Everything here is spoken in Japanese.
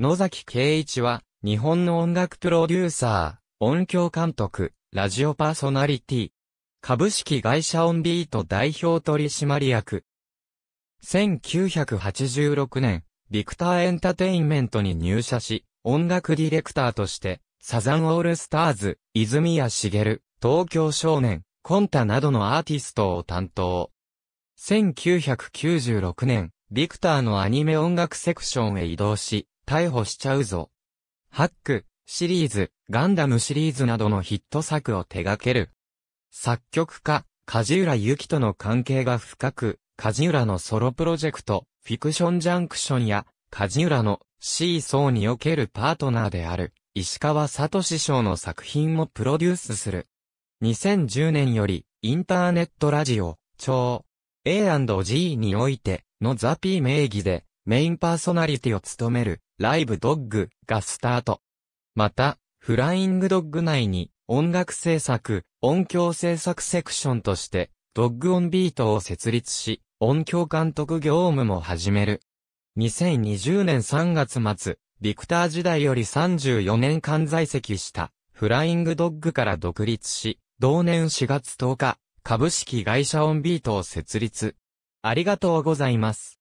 野崎圭一は、日本の音楽プロデューサー、音響監督、ラジオパーソナリティ、株式会社オンビート代表取締役。1986年、ビクターエンタテインメントに入社し、音楽ディレクターとして、サザンオールスターズ、泉谷茂、東京少年、コンタなどのアーティストを担当。1996年、ビクターのアニメ音楽セクションへ移動し、逮捕しちゃうぞ。ハック、シリーズ、ガンダムシリーズなどのヒット作を手掛ける。作曲家、梶浦由紀との関係が深く、梶浦のソロプロジェクト、フィクションジャンクションや、梶浦のシーソーにおけるパートナーである、石川聡賞の作品もプロデュースする。2010年より、インターネットラジオ、超 A&G において、のザピー名義で、メインパーソナリティを務める、ライブドッグがスタート。また、フライングドッグ内に、音楽制作、音響制作セクションとして、ドッグオンビートを設立し、音響監督業務も始める。2020年3月末、ビクター時代より34年間在籍した、フライングドッグから独立し、同年4月10日、株式会社オンビートを設立。ありがとうございます。